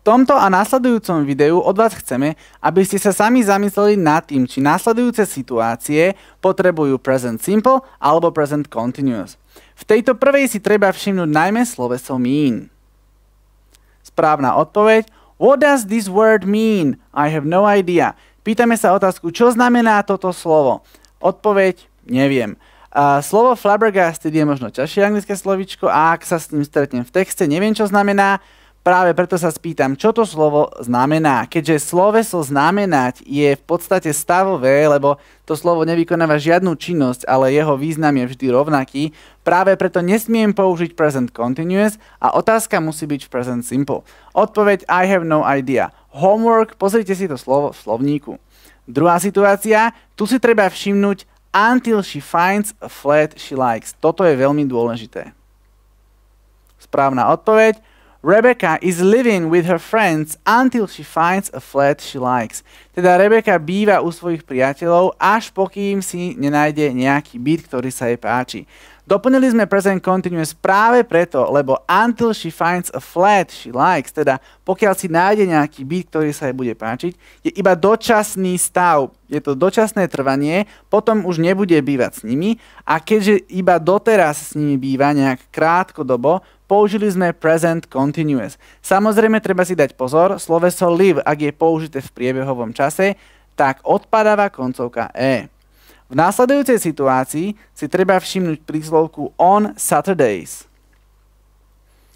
V tomto a následujúcom videu od vás chceme, aby ste sa sami zamysleli nad tým, či následujúce situácie potrebujú present simple alebo present continuous. V tejto prvej si treba všimnúť najmä sloveso mean. Správna odpoveď What does this word mean? I have no idea. Pýtame sa otázku, čo znamená toto slovo? Odpoveď neviem. Uh, slovo flabbergasted je možno ťažšie anglické slovičko a ak sa s ním stretnem v texte, neviem čo znamená, Práve preto sa spýtam, čo to slovo znamená. Keďže sloveso znamenať je v podstate stavové, lebo to slovo nevykonáva žiadnu činnosť, ale jeho význam je vždy rovnaký, práve preto nesmiem použiť present continuous a otázka musí byť v present simple. Odpoveď I have no idea. Homework, pozrite si to slovo v slovníku. Druhá situácia, tu si treba všimnúť until she finds a flat she likes. Toto je veľmi dôležité. Správna odpoveď. Rebecca is living with her friends until she finds a flat she likes. Teda Rebeka býva u svojich priateľov, až pokým si nenájde nejaký byt, ktorý sa jej páči. Doplnili sme present continuous práve preto, lebo until she finds a flat she likes, teda pokiaľ si nájde nejaký byt, ktorý sa jej bude páčiť, je iba dočasný stav. Je to dočasné trvanie, potom už nebude bývať s nimi a keďže iba doteraz s nimi býva nejak krátko dobo, použili sme present continuous. Samozrejme treba si dať pozor, sloveso live, ak je použité v priebehovom čase čase, tak odpadáva koncovka E. V následujúcej situácii si treba všimnúť príslovku on Saturdays.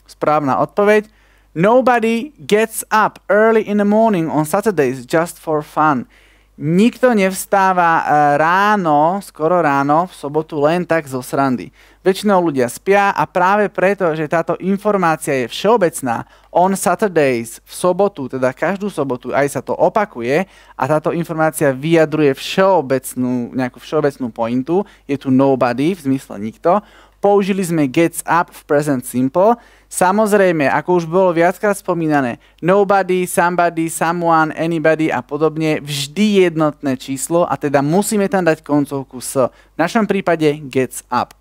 Správna odpoveď. Nobody gets up early in the morning on Saturdays just for fun. Nikto nevstáva e, ráno, skoro ráno, v sobotu len tak zo srandy. Väčšinou ľudia spia a práve preto, že táto informácia je všeobecná, on Saturdays, v sobotu, teda každú sobotu, aj sa to opakuje a táto informácia vyjadruje všeobecnú, nejakú všeobecnú pointu, je tu nobody, v zmysle nikto, použili sme gets up v present simple. Samozrejme, ako už bolo viackrát spomínané, nobody, somebody, someone, anybody a podobne, vždy jednotné číslo a teda musíme tam dať koncovku s. V našom prípade gets up.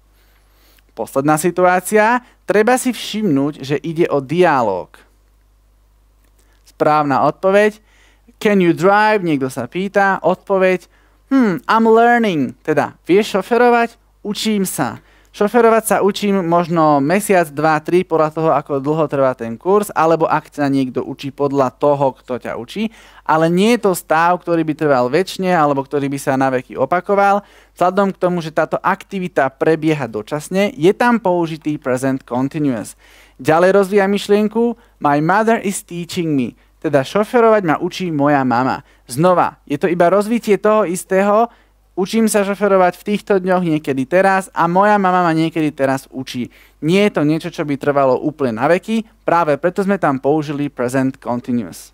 Posledná situácia, treba si všimnúť, že ide o dialog. Správna odpoveď, can you drive, niekto sa pýta, odpoveď, hmm, I'm learning, teda vieš šoferovať, učím sa. Šoferovať sa učím možno mesiac, dva, tri podľa toho, ako dlho trvá ten kurz, alebo ak sa niekto učí podľa toho, kto ťa učí, ale nie je to stav, ktorý by trval väčšine alebo ktorý by sa na veky opakoval. Vzhľadom k tomu, že táto aktivita prebieha dočasne, je tam použitý present continuous. Ďalej rozvíja myšlienku My mother is teaching me. Teda šoferovať ma učí moja mama. Znova, je to iba rozvitie toho istého, Učím sa šoferovať v týchto dňoch niekedy teraz a moja mama ma niekedy teraz učí. Nie je to niečo, čo by trvalo úplne na veky, práve preto sme tam použili present continuous.